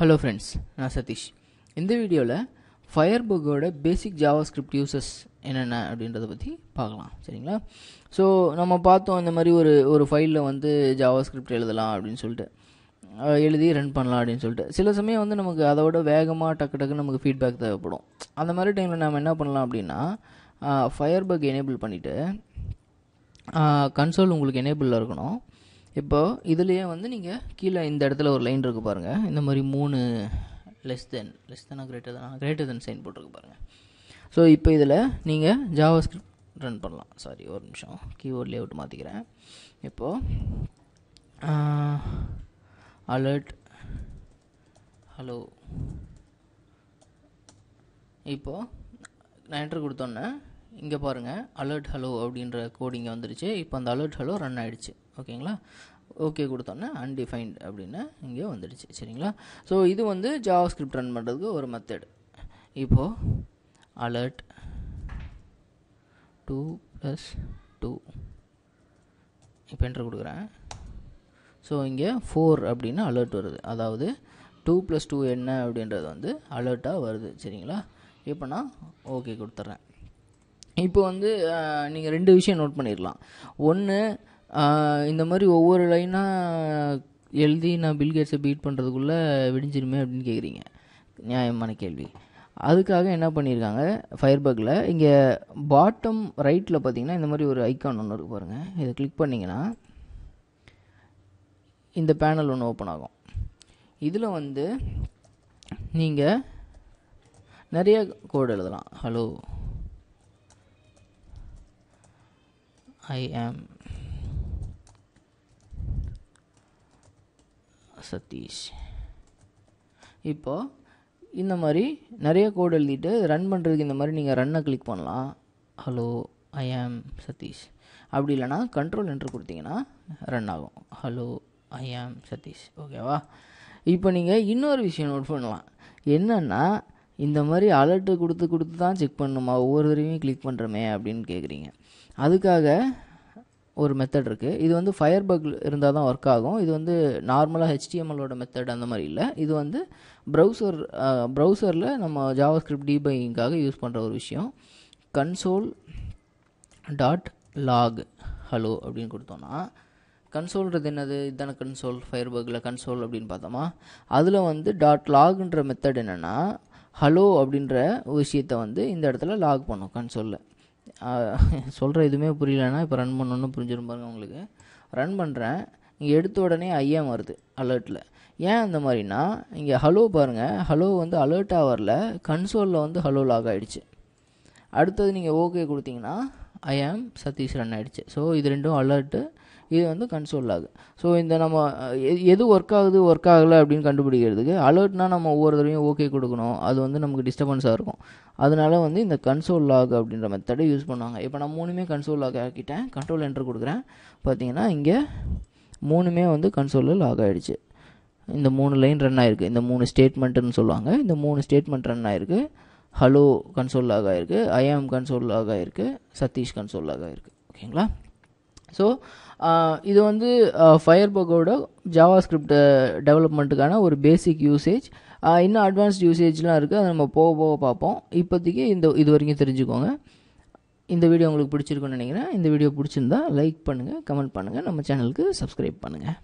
hello friends நான் சதீஷ் இந்த வீடியோவில் ஃபயர் புக்கோட பேசிக் ஜாவா ஸ்கிரிப்ட் யூசஸ் என்னென்ன அப்படின்றத பற்றி பார்க்கலாம் சரிங்களா ஸோ நம்ம பார்த்தோம் இந்த மாதிரி ஒரு ஒரு ஃபைலில் வந்து ஜாவா ஸ்கிரிப்ட் எழுதலாம் அப்படின்னு சொல்லிட்டு எழுதி ரன் பண்ணலாம் அப்படின்னு சொல்லிட்டு சில சமயம் வந்து நமக்கு அதோட வேகமாக டக்கு டக்குன்னு நமக்கு ஃபீட்பேக் தேவைப்படும் அந்த மாதிரி டைமில் நம்ம என்ன பண்ணலாம் அப்படின்னா ஃபயர் ஃபயர்பக் எனேபிள் பண்ணிவிட்டு கன்சோல் உங்களுக்கு எனேபிளில் இருக்கணும் இப்போது இதுலேயே வந்து நீங்கள் கீழே இந்த இடத்துல ஒரு லைன் இருக்குது பாருங்கள் இந்த மாதிரி மூணு லெஸ் தென் லெஸ் தெனாக greater than greater than sign போட்டிருக்கு பாருங்கள் ஸோ இப்போ இதில் நீங்கள் ஜாவா ஸ்கிரிப்ட் ரன் பண்ணலாம் சாரி ஒரு நிமிஷம் கீபோர்ட் லேஅவுட் மாற்றிக்கிறேன் இப்போது அலர்ட் ஹலோ இப்போது நான் கொடுத்தோன்னே இங்கே பாருங்கள் அலர்ட் ஹலோ அப்படின்ற கோடிங்க வந்துருச்சு இப்போ அந்த அலர்ட் ஹலோ ரன் ஆகிடுச்சு ஓகேங்களா ஓகே கொடுத்தோன்னே அன்டிஃபைன்ட் அப்படின்னு இங்கே வந்துடுச்சு சரிங்களா ஸோ இது வந்து ஜாவா ஸ்கிரிப்ட் ரன் பண்ணுறதுக்கு ஒரு மெத்தட் இப்போது அலர்ட் டூ ப்ளஸ் டூ இப்போ என்ட்ரு கொடுக்குறேன் ஸோ இங்கே ஃபோர் அப்படின்னு அலர்ட் வருது அதாவது டூ ப்ளஸ் டூ என்ன அப்படின்றது வந்து அலர்ட்டாக வருது சரிங்களா இப்போ நான் ஓகே கொடுத்துட்றேன் இப்போ வந்து நீங்கள் ரெண்டு விஷயம் நோட் பண்ணிடலாம் ஒன்று இந்த மாதிரி ஒவ்வொரு லைனாக எழுதி நான் பில்கேட்ஸை பீட் பண்ணுறதுக்குள்ளே விடிஞ்சிருமே அப்படின்னு கேட்குறீங்க நியாயமான கேள்வி அதுக்காக என்ன பண்ணியிருக்காங்க ஃபயர்பக்கில் இங்கே பாட்டம் ரைட்டில் பார்த்தீங்கன்னா இந்த மாதிரி ஒரு ஐக்கான் ஒன்று இருக்குது பாருங்கள் இதை கிளிக் பண்ணிங்கன்னா இந்த பேனல் ஒன்று ஓப்பன் ஆகும் இதில் வந்து நீங்கள் நிறைய கோடு எழுதலாம் ஹலோ ஐ ஆம் சதீஷ் இப்போது இந்த மாதிரி நிறைய கோடு எழுதிட்டு ரன் பண்ணுறதுக்கு இந்த மாதிரி நீங்கள் ரன்னை கிளிக் பண்ணலாம் ஹலோ ஐ ஆம் சதீஷ் அப்படி இல்லைனா கண்ட்ரோல் என்ட்ரு கொடுத்தீங்கன்னா ரன் ஆகும் ஹலோ ஐ ஆம் சதீஷ் ஓகேவா இப்போ நீங்கள் இன்னொரு விஷயம் நோட் பண்ணலாம் என்னென்னா இந்த மாதிரி அலர்ட்டு கொடுத்து கொடுத்து தான் செக் பண்ணணுமா ஒவ்வொருத்தரையும் கிளிக் பண்ணுறோமே அப்படின்னு கேட்குறீங்க அதுக்காக ஒரு மெத்தட் இருக்குது இது வந்து ஃபயர் பக் இருந்தால் தான் ஒர்க் ஆகும் இது வந்து நார்மலாக ஹெச்டிஎம்எலோட மெத்தட் அந்த மாதிரி இல்லை இது வந்து ப்ரௌசர் ப்ரௌசரில் நம்ம ஜாவா ஸ்கிரிப்ட் டிபையிங்காக யூஸ் பண்ணுற ஒரு விஷயம் கன்சோல் டாட் லாக் ஹலோ அப்படின்னு கொடுத்தோன்னா கன்சோல்ன்றது என்னது இதுதானே கன்சோல் ஃபயர் பக்கில் கன்சோல் அப்படின்னு பார்த்தோமா அதில் வந்து டாட் லாக்ன்ற மெத்தட் என்னென்னா ஹலோ அப்படின்ற விஷயத்தை வந்து இந்த இடத்துல லாக் பண்ணும் கன்சோலில் சொல்கிற எதுவுமே புரியலன்னா இப்போ ரன் பண்ணணும்னு புரிஞ்சிடும் பாருங்கள் உங்களுக்கு ரன் பண்ணுறேன் இங்கே எடுத்த உடனே ஐஎம் வருது அலர்ட்டில் ஏன் அந்த மாதிரினா இங்கே ஹலோ பாருங்கள் ஹலோ வந்து அலர்ட்டாக வரல கன்சோலில் வந்து ஹலோ லாக் ஆகிடுச்சு அடுத்தது நீங்கள் ஓகே கொடுத்தீங்கன்னா ஐ ஆம் சதீஷ் ரன் ஆகிடுச்சு ஸோ இது ரெண்டும் அலர்ட்டு இது வந்து கன்சோல் ஆகு ஸோ இந்த நம்ம எது ஒர்க் ஆகுது ஒர்க் ஆகலை அப்படின்னு கண்டுபிடிக்கிறதுக்கு அலர்ட்னா நம்ம ஒவ்வொரு தடவையும் ஓகே கொடுக்கணும் அது வந்து நமக்கு டிஸ்டர்பன்ஸாக இருக்கும் அதனால வந்து இந்த கன்சோல் லாக் அப்படின்ற மெத்தடை யூஸ் பண்ணுவாங்க இப்போ நான் மூணுமே கன்சோல் லாக் ஆக்கிட்டேன் கண்ட்ரோல் என்ட்ரு கொடுக்குறேன் பார்த்தீங்கன்னா இங்கே மூணுமே வந்து கன்சோலில் லாக் ஆகிடுச்சு இந்த மூணு லைன் ரன் ஆகிருக்கு இந்த மூணு ஸ்டேட்மெண்ட்டுன்னு சொல்லுவாங்க இந்த மூணு ஸ்டேட்மெண்ட் ரன் ஆகிருக்கு ஹலோ கன்சோல் லாக் ஆகிருக்கு ஐஎம் கன்சோல் லாக் ஆகிருக்கு சதீஷ் கன்சோல் லாக் ஆகிருக்கு ஓகேங்களா ஸோ இது வந்து ஃபயர் பக்கோட ஜாவா ஸ்கிரிப்ட் டெவலப்மெண்ட்டுக்கான ஒரு பேசிக் யூசேஜ் இன்னும் அட்வான்ஸ்ட் யூசேஜ்லாம் இருக்குது அதை நம்ம போக போக பார்ப்போம் இப்போதைக்கு இந்த இது வரைக்கும் தெரிஞ்சுக்கோங்க இந்த வீடியோ உங்களுக்கு பிடிச்சிருக்குன்னு நினைக்கிறேன் இந்த வீடியோ பிடிச்சிருந்தா லைக் பண்ணுங்கள் கமெண்ட் பண்ணுங்கள் நம்ம சேனலுக்கு சப்ஸ்கிரைப் பண்ணுங்கள்